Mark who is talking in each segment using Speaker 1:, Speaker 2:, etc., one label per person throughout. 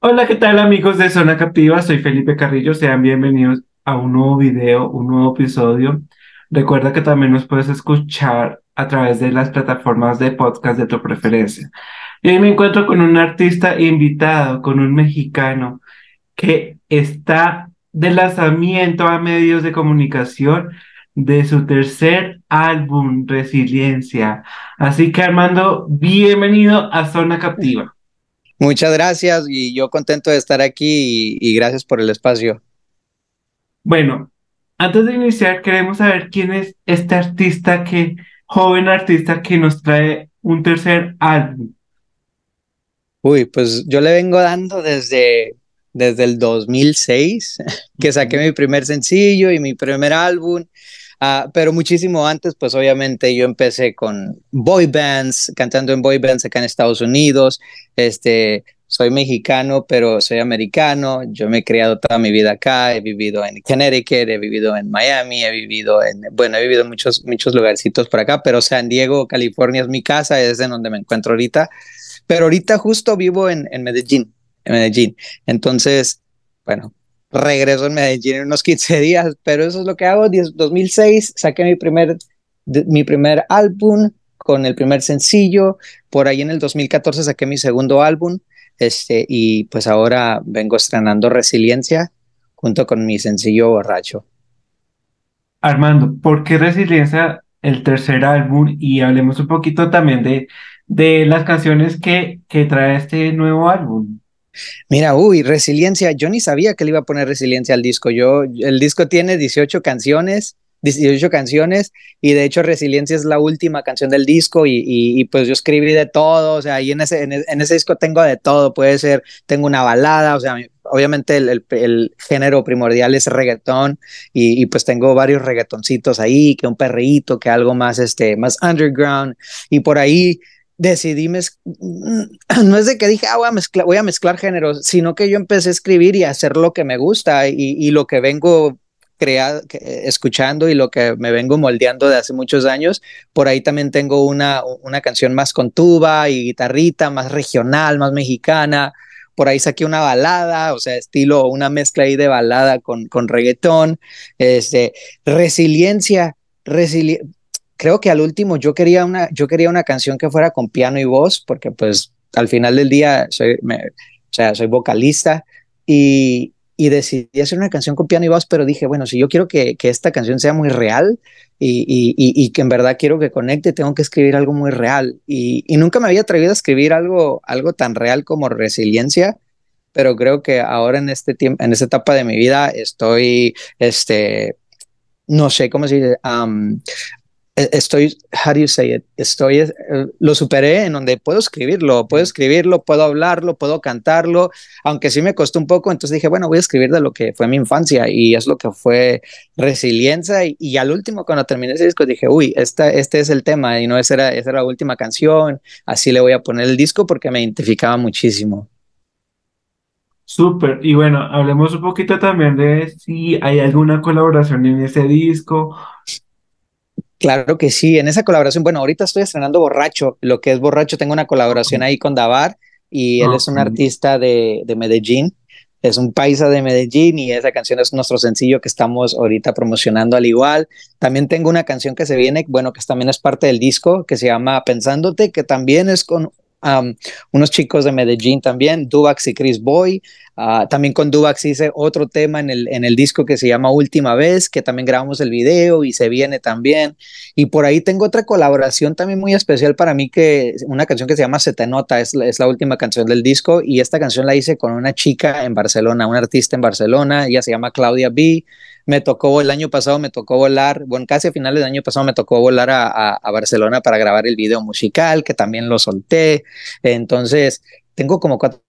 Speaker 1: Hola, ¿qué tal amigos de Zona Captiva? Soy Felipe
Speaker 2: Carrillo, sean bienvenidos a un nuevo video, un nuevo episodio. Recuerda que también nos puedes escuchar a través de las plataformas de podcast de tu preferencia. Y hoy me encuentro con un artista invitado, con un mexicano que está de lanzamiento a medios de comunicación de su tercer álbum, Resiliencia. Así que Armando, bienvenido a Zona
Speaker 1: Captiva. Muchas gracias y yo contento de estar aquí y, gracias por el espacio.
Speaker 2: Bueno, antes de iniciar queremos saber quién es este artista que, joven artista que nos trae un tercer álbum.
Speaker 1: Uy, pues yo le vengo dando desde desde el 2006, que saqué mi primer sencillo y mi primer álbum. Ah, pero muchísimo antes, pues obviamente yo empecé con boy bands, cantando en boy bands acá en Estados Unidos. Este, soy mexicano, pero soy americano. Yo me he criado toda mi vida acá. He vivido en Connecticut, he vivido en Miami, he vivido en, bueno, he vivido en muchos, muchos lugarcitos por acá, pero San Diego, California es mi casa, es en donde me encuentro ahorita. Pero ahorita justo vivo en Medellín. Medellín. Entonces, bueno, regreso en Medellín en unos 15 días, pero eso es lo que hago. 2006 saqué mi primer, mi primer álbum con el primer sencillo. Por ahí en el 2014 saqué mi segundo álbum. Este, y pues ahora vengo estrenando Resiliencia junto con mi sencillo Borracho.
Speaker 2: Armando, ¿por qué Resiliencia, el tercer álbum? Y hablemos un poquito también de, de las canciones que, que trae este nuevo álbum.
Speaker 1: Mira, uy, resiliencia. Yo ni sabía que le iba a poner resiliencia al disco. Yo, el disco tiene 18 canciones, 18 canciones, y de hecho Resiliencia es la última canción del disco, y, y, pues yo escribí de todo, o sea, y en ese, ese disco tengo de todo, puede ser, tengo una balada, o sea, obviamente el, género primordial es reggaetón, y, pues tengo varios reggaetoncitos ahí, que un perrito, que algo más, este, más underground, y por ahí decidí, mm, no es de que dije, ah, voy a, mezclar, voy a mezclar géneros, sino que yo empecé a escribir y a hacer lo que me gusta y, lo que vengo creando, escuchando y lo que me vengo moldeando de hace muchos años. Por ahí también tengo una, una canción más con tuba y guitarrita, más regional, más mexicana. Por ahí saqué una balada, o sea, estilo, una mezcla ahí de balada con, con reggaetón. Este, resiliencia, creo que al último yo quería una, yo quería una canción que fuera con piano y voz, porque pues al final del día soy, me, o sea, soy vocalista y, y, decidí hacer una canción con piano y voz, pero dije, bueno, si yo quiero que, que esta canción sea muy real y, y, y, que en verdad quiero que conecte, tengo que escribir algo muy real. Y, nunca me había atrevido a escribir algo, algo tan real como resiliencia pero creo que ahora en este tiempo, en esta etapa de mi vida estoy, este, no sé cómo se dice, e-, estoy, how do you Estoy, eh, lo superé en donde puedo escribirlo, puedo escribirlo, puedo hablarlo, puedo cantarlo, aunque sí me costó un poco, entonces dije, bueno, voy a escribir de lo que fue mi infancia y es lo que fue resiliencia y, al último cuando terminé ese disco dije, uy, este es el tema y no, esa era, esa era la última canción, así le voy a poner el disco porque me identificaba muchísimo.
Speaker 2: Súper, y bueno, hablemos un poquito también de si hay alguna colaboración en ese disco,
Speaker 1: Claro que sí, en esa colaboración, bueno, ahorita estoy estrenando Borracho, lo que es Borracho, tengo una colaboración ahí con Davar y él es un artista de, Medellín, es un paisa de Medellín y esa canción es nuestro sencillo que estamos ahorita promocionando al igual. También tengo una canción que se viene, bueno, que también es parte del disco, que se llama Pensándote, que también es con unos chicos de Medellín también, Dubax y Chris Boy. Ah, también con Dubax hice otro tema en el, en el disco que se llama Última vez, que también grabamos el video y se viene también. Y por ahí tengo otra colaboración también muy especial para mí, que una canción que se llama Se nota, es, la última canción del disco. Y esta canción la hice con una chica en Barcelona, un artista en Barcelona, ella se llama Claudia B me tocó el año pasado, me tocó volar, bueno, casi a finales del año pasado me tocó volar a Barcelona para grabar el video musical, que también lo solté. Entonces, tengo como cuatro,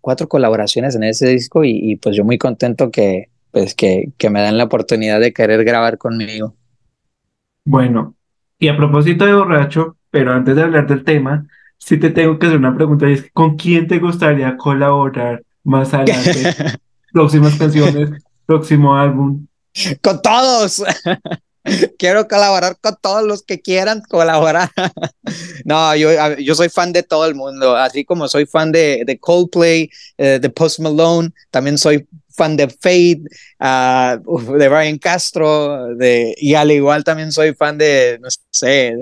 Speaker 1: cuatro colaboraciones en ese disco y, pues yo muy contento que, pues que, que, me dan la oportunidad de querer grabar conmigo.
Speaker 2: Bueno, y a propósito de borracho, pero antes de hablar del tema, sí te tengo que hacer una pregunta y es, ¿con quién te gustaría colaborar más adelante? Próximas canciones,
Speaker 1: próximo álbum. Con todos. Quiero colaborar con todos los que quieran colaborar. no, yo, yo soy fan de todo el mundo, así como soy fan de, Coldplay, eh, de Post Malone, también soy fan de Fade, ah, de Brian Castro, de, y al igual también soy fan de, no sé,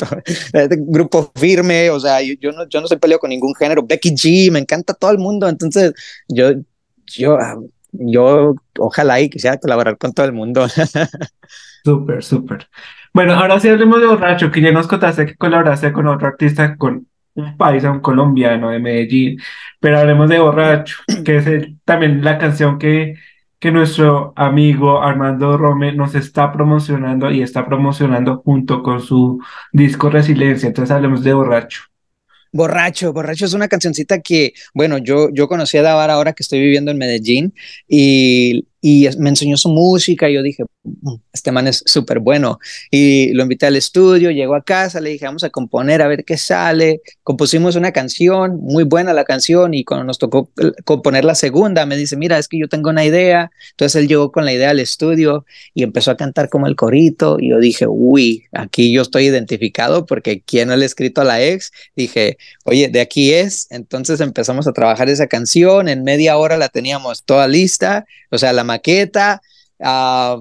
Speaker 1: de, Grupo Firme, o sea, yo, no, yo soy peleo con ningún género, Becky G, me encanta todo el mundo, entonces yo, yo, ah, yo ojalá y quisiera colaborar con todo el mundo. súper, súper. Bueno, ahora
Speaker 2: sí hablemos de Borracho, que ya nos contaste que colaboraste con otro artista, con un paisa, un colombiano de Medellín, pero hablemos de Borracho, que es también la canción que, que nuestro amigo Armando Rome nos está promocionando y está promocionando junto con su disco Resiliencia. Entonces hablemos de Borracho.
Speaker 1: Borracho, Borracho es una cancioncita que, bueno, yo, yo conocí a Dabar ahora que estoy viviendo en Medellín y y me enseñó su música y yo dije, mm, este man es súper bueno. Y lo invité al estudio, llegó a casa, le dije, vamos a componer, a ver qué sale. Compusimos una canción, muy buena la canción, y cuando nos tocó eh, componer la segunda, me dice, mira, es que yo tengo una idea. Entonces él llegó con la idea al estudio y empezó a cantar como el corito, y yo dije, uy, aquí yo estoy identificado porque quien no escrito a la ex, dije, oye, de aquí es. Entonces empezamos a trabajar esa canción, en media hora la teníamos toda lista, o sea, la maqueta. Ah,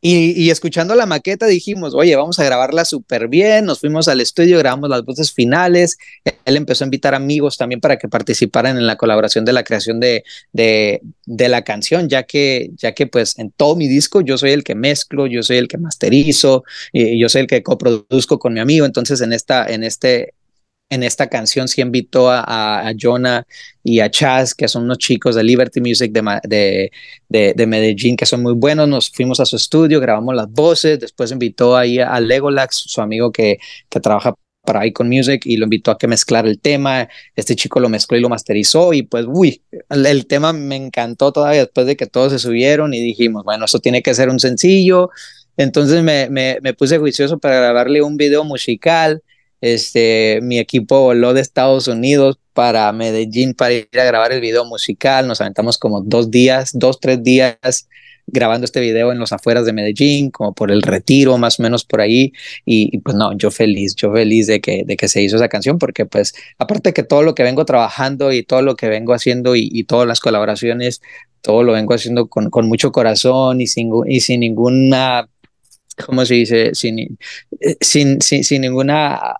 Speaker 1: y, escuchando la maqueta dijimos, oye, vamos a grabarla súper bien. Nos fuimos al estudio, grabamos las voces finales. Él empezó a invitar amigos también para que participaran en la colaboración de la creación de, de, la canción, ya que, ya que pues en todo mi disco yo soy el que mezclo, yo soy el que masterizo, y yo soy el que coproduzco con mi amigo. Entonces en, esta, en, este, en esta canción sí invitó a, a, Jonah y a Chaz, que son unos chicos de Liberty Music de, de, Medellín, que son muy buenos. Nos fuimos a su estudio, grabamos las voces, después invitó ahí a Legolax, su amigo que, que trabaja para Icon Music y lo invitó a que mezclar el tema. Este chico lo mezcló y lo masterizó y pues, uy, el, tema me encantó todavía después de que todos se subieron y dijimos, bueno, eso tiene que ser un sencillo. Entonces me, me, me puse juicioso para grabarle un video musical este, mi equipo voló de Estados Unidos para Medellín para ir a grabar el video musical. Nos aventamos como dos días, dos, tres días grabando este video en los afueras de Medellín, como por el retiro, más o menos por ahí. Y, pues no, yo feliz, yo feliz de que, de que se hizo esa canción, porque pues aparte que todo lo que vengo trabajando y todo lo que vengo haciendo y, y todas las colaboraciones, todo lo vengo haciendo con, con mucho corazón y sin, y sin ninguna como se dice? Sin, eh, sin, sin, ninguna...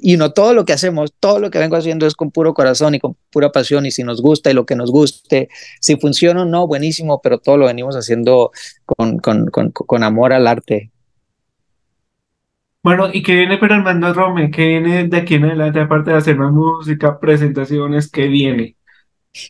Speaker 1: Y no todo lo que hacemos, todo lo que vengo haciendo es con puro corazón y con pura pasión y si nos gusta y lo que nos guste, si funciona o no, buenísimo, pero todo lo venimos haciendo con, con, con, con amor al arte.
Speaker 2: Bueno, ¿y qué viene para Armando Rome? ¿Qué viene de aquí en adelante, aparte de hacer más música,
Speaker 1: presentaciones, qué viene?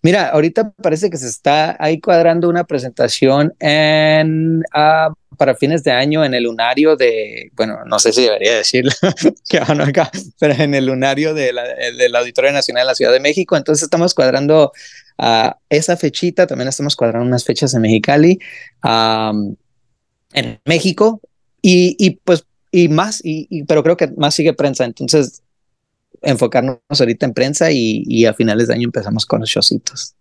Speaker 1: Mira, ahorita parece que se está ahí cuadrando una presentación en, ah, para fines de año en el lunario de, bueno, no sé si debería decirlo, que van acá, pero en el lunario de la, del Auditorio Nacional de la Ciudad de México. Entonces estamos cuadrando ah, esa fechita, también estamos cuadrando unas fechas en Mexicali, en México, y, pues y más, y, pero creo que más sigue prensa. Entonces, enfocarnos ahorita en prensa y, a finales de año empezamos con los showcitos.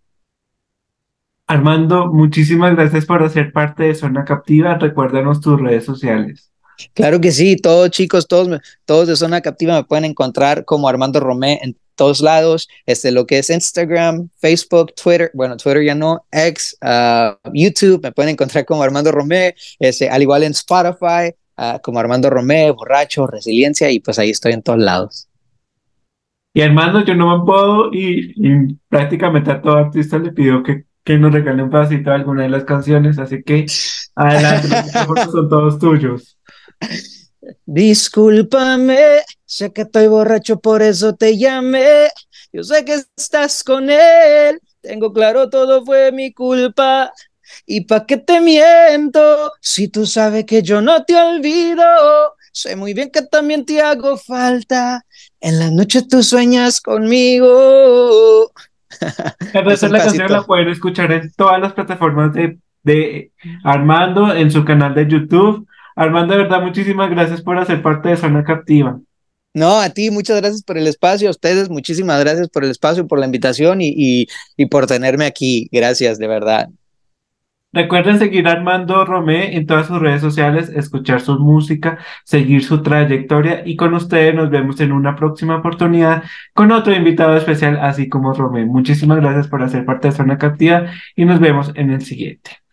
Speaker 2: Armando, muchísimas gracias por hacer parte de Zona Captiva. Recuérdanos tus redes sociales.
Speaker 1: Claro que sí, todos chicos, todos, todos de Zona Captiva me pueden encontrar como Armando Romé en todos lados, este, lo que es Instagram, Facebook, Twitter, bueno, Twitter ya no, X, ah, YouTube, me pueden encontrar como Armando Romé, este, al igual en Spotify, ah, como Armando Romé, Borracho, Resiliencia, y pues ahí estoy en todos lados.
Speaker 2: Y hermano, yo no me puedo. Y, prácticamente a todo artista le pidió que, que nos regale un pedacito de alguna de las canciones. Así que adelante, son todos tuyos.
Speaker 1: Discúlpame, sé que estoy borracho, por eso te llamé. Yo sé que estás con él, tengo claro todo fue mi culpa. ¿Y para qué te miento? Si tú sabes que yo no te olvido, Sé muy bien que también te hago falta. En las noches tú sueñas conmigo.
Speaker 2: es la canción la pueden escuchar en todas las plataformas de, Armando, en su canal de YouTube. Armando, de verdad, muchísimas gracias por hacer parte de Zona Captiva.
Speaker 1: No, a ti muchas gracias por el espacio, a ustedes muchísimas gracias por el espacio, por la invitación y por tenerme aquí. Gracias, de verdad.
Speaker 2: Recuerden seguir a Armando Romé en todas sus redes sociales, escuchar su música, seguir su trayectoria y con ustedes nos vemos en una próxima oportunidad con otro invitado especial, así como Romé. Muchísimas gracias por hacer parte de Zona Captiva y nos vemos en el
Speaker 1: siguiente.